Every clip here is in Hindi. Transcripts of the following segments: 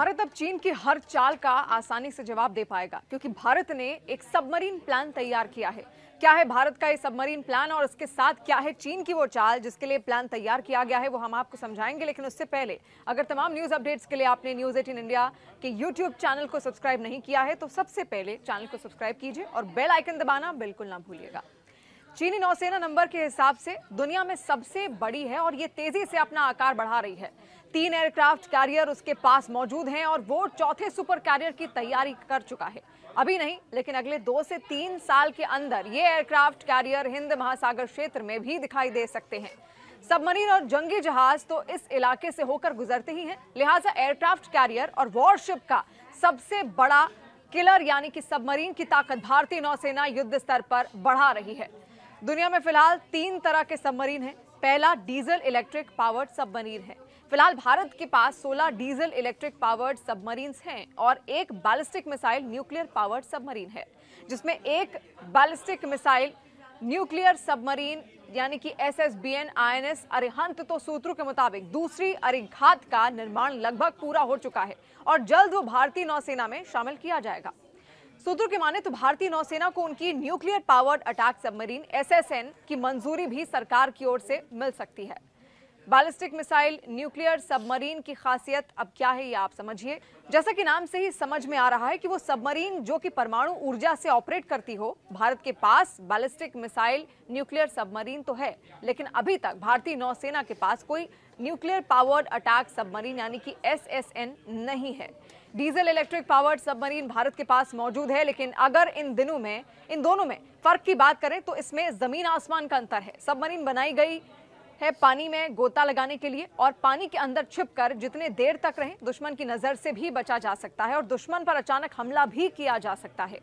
भारत अब चीन की हर चाल का आसानी से जवाब दे पाएगा क्योंकि भारत ने एक सबमरीन प्लान तैयार किया है क्या है भारत का ये सबमरीन प्लान और इसके साथ क्या है चीन की वो चाल जिसके लिए प्लान तैयार किया गया है वो हम आपको समझाएंगे लेकिन उससे पहले अगर तमाम न्यूज़ अपडेट्स के लिए आपने न्यूज़ एटीन इंडिया के यूट्यूब चैनल को सब्सक्राइब नहीं किया है तो सबसे पहले चैनल को सब्सक्राइब कीजिए और बेल आइकन दबाना बिल्कुल ना भूलिएगा चीनी नौसेना नंबर के हिसाब से दुनिया में सबसे बड़ी है और ये तेजी से अपना आकार बढ़ा रही है तीन एयरक्राफ्ट कैरियर उसके पास मौजूद हैं और वो चौथे सुपर कैरियर की तैयारी कर चुका है अभी नहीं लेकिन अगले दो से तीन साल के अंदर ये एयरक्राफ्ट कैरियर हिंद महासागर क्षेत्र में भी दिखाई दे सकते हैं सबमरीन और जंगी जहाज तो इस इलाके से होकर गुजरते ही हैं लिहाजा एयरक्राफ्ट कैरियर और वॉरशिप का सबसे बड़ा किलर यानी कि सबमरीन की ताकत भारतीय नौसेना युद्ध स्तर पर बढ़ा रही है दुनिया में फिलहाल तीन तरह के सबमरीन हैं पहला डीजल इलेक्ट्रिक पावर्ड सबमरीन है फिलहाल भारत के पास 16 डीजल इलेक्ट्रिक पावर्ड सबमरीन हैं और एक ballistic missile nuclear powered submarine है जिसमें एक बैलिस्टिक मिसाइल न्यूक्लियर सबमरीन यानी कि S S B N I N S Arihant तो सूत्रों के मुताबिक दूसरी अरिघात का निर्माण लगभग पूरा हो चुका है और जल्द वो भारतीय नौसेना में शामिल किया जाएगा सूत्रों के माने तो भारतीय नौसेना को उनकी nuclear powered attack submarine SSN की मंजूरी भी सरकार की ओर से मिल सकती है बैलिस्टिक मिसाइल न्यूक्लियर सबमरीन की खासियत अब क्या है ये आप समझिए जैसा कि नाम से ही समझ में आ रहा है कि वो सबमरीन जो कि परमाणु ऊर्जा से ऑपरेट करती हो भारत के पास बैलिस्टिक मिसाइल न्यूक्लियर सबमरीन तो है लेकिन अभी तक भारतीय नौसेना के पास कोई न्यूक्लियर पावर्ड अटैक सबमरीन यानी कि एस नहीं है diesel electric powered submarine Bharat के पास मौजूद है लेकिन अगर इन दिनों में इन दोनों में फर्क की बात करें तो इसमें जमीन आसमान का अंतर है सबमरीन बनाई गई है पानी में गोता लगाने के लिए और पानी के अंदर छिप कर जितने देर तक रहें दुश्मन की नज़र से भी बचा जा सकता है और दुश्मन पर अचानक हमला भी किया जा सकता है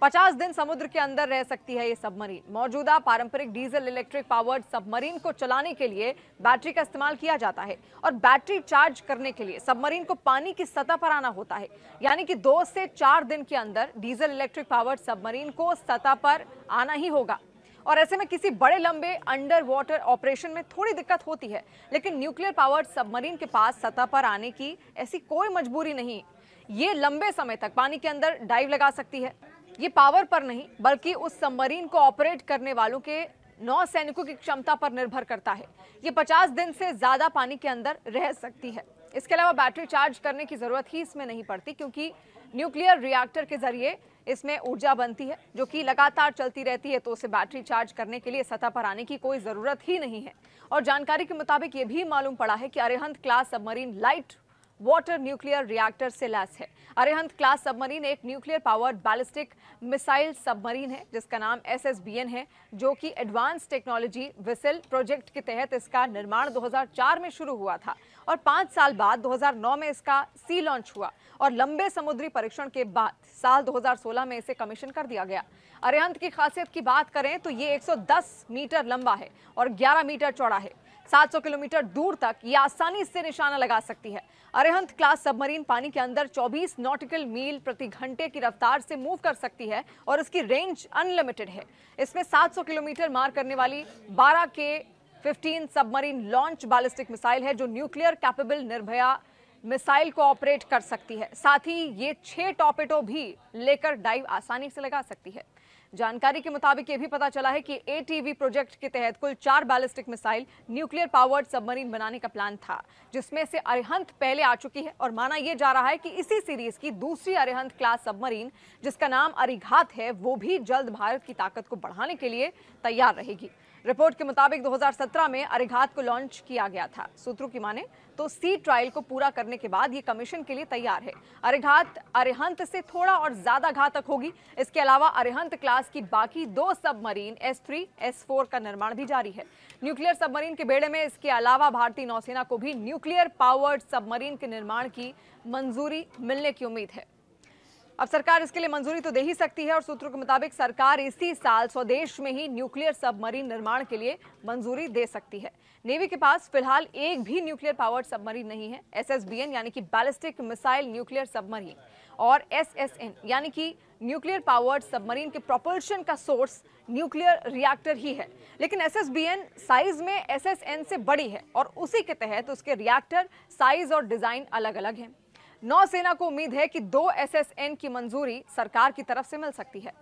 पचास दिन समुद्र के अंदर रह सकती है ये सबमरीन मौजूदा पारंपरिक डीजल इलेक्ट्रिक पावर्ड सबमरीन को चलाने के लिए बैटरी का इस्तेमाल किया जाता है और बैटरी चार्ज करने के लिए सबमरीन को पानी की सतह पर आना होता है यानी कि दो से चार दिन के अंदर डीजल इलेक्ट्रिक पावर्ड सबमरीन को सतह पर आना ही होगा और ऐसे में किसी बड़े लंबे अंडर वाटर ऑपरेशन में थोड़ी दिक्कत होती है लेकिन न्यूक्लियर पावर्ड सबमरीन के पास सतह पर आने की ऐसी कोई मजबूरी नहीं ये लंबे समय तक पानी के अंदर डाइव लगा सकती है ये पावर पर नहीं बल्कि उस सबमरीन को ऑपरेट करने वालों के नौ सैनिकों की क्षमता पर निर्भर करता है ये 50 दिन से ज्यादा पानी के अंदर रह सकती है इसके अलावा बैटरी चार्ज करने की जरूरत ही इसमें नहीं पड़ती क्योंकि न्यूक्लियर रिएक्टर के जरिए इसमें ऊर्जा बनती है जो कि लगातार चलती रहती है तो उसे बैटरी चार्ज करने के लिए सतह पर आने की कोई ज़रूरत ही नहीं है और जानकारी के मुताबिक ये भी मालूम पड़ा है कि Arihant class submarine light water nuclear reactor से लैस है अरिहंत क्लास सबमरीन एक nuclear power ballistic missile submarine है जिसका नाम एसएसबीएन है जो कि एडवांस टेक्नोलॉजी विसिल प्रोजेक्ट के तहत इसका निर्माण 2004 में शुरू हुआ था और पाँच साल बाद 2009 में इसका सी लॉन्च हुआ और लंबे समुद्री परीक्षण के बाद साल 2016 में इसे कमीशन कर दिया गया अरिहंत की खासियत की बात करें तो ये 110 मीटर लंबा है और 11 मीटर चौड़ा है 700 किलोमीटर दूर तक ये आसानी से निशाना लगा सकती है अरेहंत क्लास सबमरीन पानी के अंदर 24 नॉटिकल मील प्रति घंटे की रफ्तार से मूव कर सकती है और इसकी रेंज अनलिमिटेड है इसमें 700 किलोमीटर मार करने वाली 12 के 15 सबमरीन लॉन्च बैलिस्टिक मिसाइल है जो न्यूक्लियर कैपेबल निर्भया मिसाइल को ऑपरेट कर सकती है साथ ही ये छह टॉपेटो भी लेकर डाइव आसानी से लगा सकती है जानकारी के मुताबिक ये भी पता चला है कि एटीवी प्रोजेक्ट के तहत कुल चार ballistic missile nuclear powered submarine बनाने का प्लान था जिसमें से अरिहंत पहले आ चुकी है और माना यह जा रहा है कि इसी सीरीज की दूसरी अरिहंत क्लास सबमरीन जिसका नाम अरिघात है वो भी जल्द भारत की ताकत को बढ़ाने के लिए तैयार रहेगी रिपोर्ट के मुताबिक 2017 में अरेघात को लॉन्च किया गया था सूत्रों की माने तो सी ट्रायल को पूरा करने के बाद ये कमीशन के लिए तैयार है अरेघात अरिहंत से थोड़ा और ज्यादा घातक होगी इसके अलावा अरिहंत क्लास की बाकी दो submarine S three S four का निर्माण भी जारी है न्यूक्लियर सबमरीन के बेड़े में इसके अलावा भारतीय नौसेना को भी न्यूक्लियर पावर्ड सबमरीन के निर्माण की मंजूरी मिलने की उम्मीद है अब सरकार इसके लिए मंजूरी तो दे ही सकती है और सूत्रों के मुताबिक सरकार इसी साल स्वदेश में ही न्यूक्लियर सबमरीन निर्माण के लिए मंजूरी दे सकती है नेवी के पास फिलहाल एक भी न्यूक्लियर पावर्ड सबमरीन नहीं है एसएसबीएन यानी कि बैलिस्टिक मिसाइल न्यूक्लियर सबमरीन और एसएसएन यानी कि न्यूक्लियर पावर्ड सबमरीन के प्रोपल्शन का सोर्स न्यूक्लियर रिएक्टर ही है लेकिन एसएसबीएन साइज में एसएसएन से बड़ी है और उसी के तहत उसके रिएक्टर साइज और डिजाइन अलग अलग हैं नौसेना को उम्मीद है कि दो एसएसएन की मंजूरी सरकार की तरफ से मिल सकती है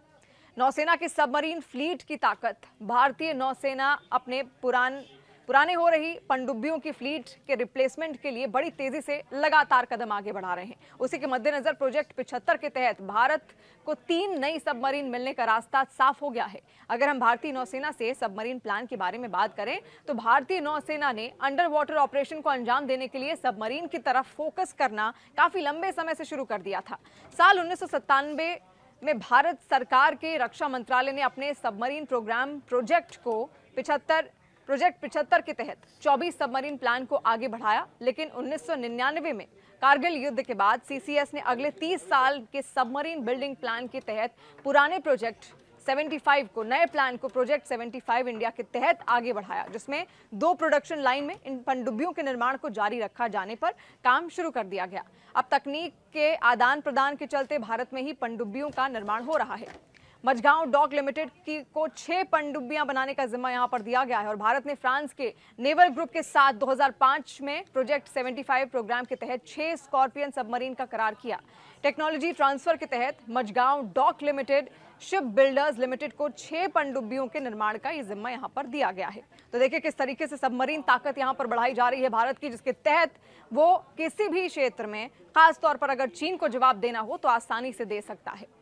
नौसेना की सबमरीन फ्लीट की ताकत भारतीय नौसेना अपने पुरान पुराने हो रही पनडुब्बियों की फ्लीट के रिप्लेसमेंट के लिए बड़ी तेजी से लगातार कदम आगे बढ़ा रहे हैं उसी के मद्देनजर प्रोजेक्ट पिछहत्तर के तहत भारत को तीन नई सबमरीन मिलने का रास्ता साफ हो गया है अगर हम भारतीय नौसेना से सबमरीन प्लान के बारे में बात करें तो भारतीय नौसेना ने अंडर वाटर ऑपरेशन को अंजाम देने के लिए सबमरीन की तरफ फोकस करना काफी लंबे समय से शुरू कर दिया था साल उन्नीस में भारत सरकार के रक्षा मंत्रालय ने अपने सबमरीन प्रोग्राम प्रोजेक्ट को पिछहत्तर प्रोजेक्ट पिछहत्तर के तहत 24 सबमरीन प्लान को आगे बढ़ाया लेकिन 1999 में कारगिल युद्ध के बाद सीसीएस ने अगले 30 साल के सबमरीन बिल्डिंग प्लान के तहत पुराने प्रोजेक्ट 75 को नए प्लान को प्रोजेक्ट 75 इंडिया के तहत आगे बढ़ाया जिसमें दो प्रोडक्शन लाइन में इन पनडुब्बियों के निर्माण को जारी रखा जाने पर काम शुरू कर दिया गया अब तकनीक के आदान प्रदान के चलते भारत में ही पनडुब्बियों का निर्माण हो रहा है मझगांव डॉक लिमिटेड की को छह पनडुब्बियां बनाने का जिम्मा यहां पर दिया गया है और भारत ने फ्रांस के नेवल ग्रुप के साथ 2005 में प्रोजेक्ट 75 प्रोग्राम के तहत छह स्कॉर्पियन सबमरीन का करार किया टेक्नोलॉजी ट्रांसफर के तहत Mazagon dock limited ship builders limited को छह पनडुब्बियों के निर्माण का ये जिम्मा यहाँ पर दिया गया है तो देखिए किस तरीके से सबमरीन ताकत यहाँ पर बढ़ाई जा रही है भारत की जिसके तहत वो किसी भी क्षेत्र में खासतौर पर अगर चीन को जवाब देना हो तो आसानी से दे सकता है